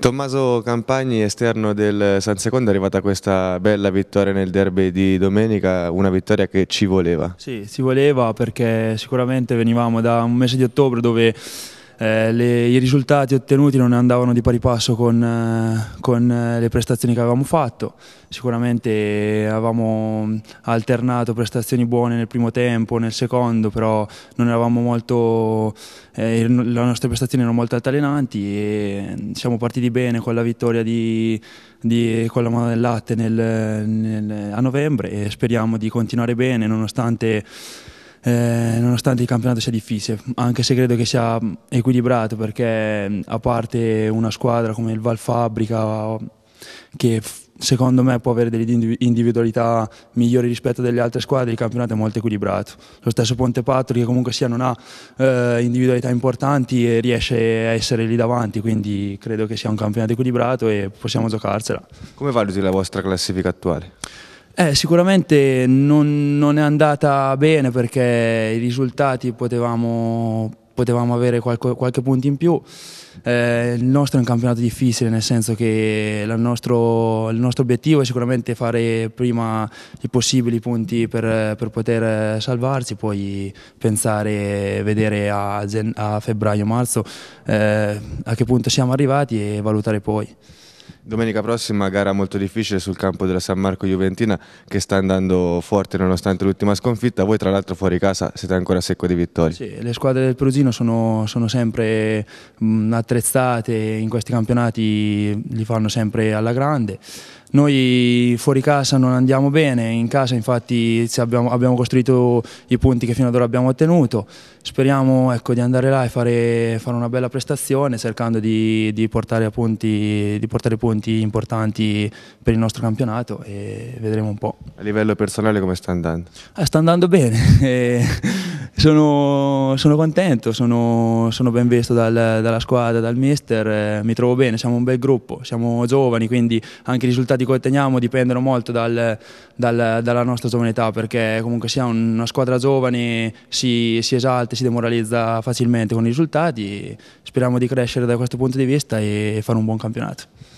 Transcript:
Tommaso Campagni, esterno del San Secondo, è arrivata questa bella vittoria nel derby di domenica, una vittoria che ci voleva. Sì, ci voleva perché sicuramente venivamo da un mese di ottobre dove eh, le, i risultati ottenuti non andavano di pari passo con, eh, con eh, le prestazioni che avevamo fatto, sicuramente avevamo alternato prestazioni buone nel primo tempo, nel secondo, però non eravamo molto, eh, le nostre prestazioni erano molto altalenanti e mm, siamo partiti bene con la vittoria di, di, con la mano del latte nel, nel, a novembre e speriamo di continuare bene nonostante eh, nonostante il campionato sia difficile, anche se credo che sia equilibrato perché a parte una squadra come il Valfabbrica che secondo me può avere delle individualità migliori rispetto alle altre squadre, il campionato è molto equilibrato. Lo stesso Ponte Patri che comunque sia non ha eh, individualità importanti e riesce a essere lì davanti, quindi credo che sia un campionato equilibrato e possiamo giocarcela. Come valuti la vostra classifica attuale? Eh, sicuramente non, non, è andata bene perché i risultati potevamo, potevamo avere qualche, qualche, punto in più. Eh, il nostro è un campionato difficile, nel senso che nostro, il nostro obiettivo è sicuramente fare prima i possibili punti per, per poter salvarci, poi pensare, e vedere a, a febbraio-marzo eh, a che punto siamo arrivati e valutare poi. Domenica prossima gara molto difficile sul campo della San Marco Juventina che sta andando forte nonostante l'ultima sconfitta. Voi tra l'altro fuori casa siete ancora secco di vittorie. Sì, le squadre del Perugino sono, sono sempre mh, attrezzate, in questi campionati li fanno sempre alla grande. Noi fuori casa non andiamo bene, in casa infatti abbiamo, abbiamo, costruito i punti che fino ad ora abbiamo ottenuto. Speriamo ecco, di andare là e fare, fare, una bella prestazione cercando di, di portare, punti, di portare punti punti importanti per il nostro campionato e vedremo un po'. A livello personale come sta andando? Ah, sta andando bene, eh, sono, sono, contento, sono, sono ben visto dal, dalla squadra, dal mister, eh, mi trovo bene, siamo un bel gruppo, siamo giovani, quindi anche i risultati che otteniamo dipendono molto dal, dal, dalla nostra giovane età perché comunque sia una squadra giovane si, si esalta, si demoralizza facilmente con i risultati, speriamo di crescere da questo punto di vista e fare un buon campionato.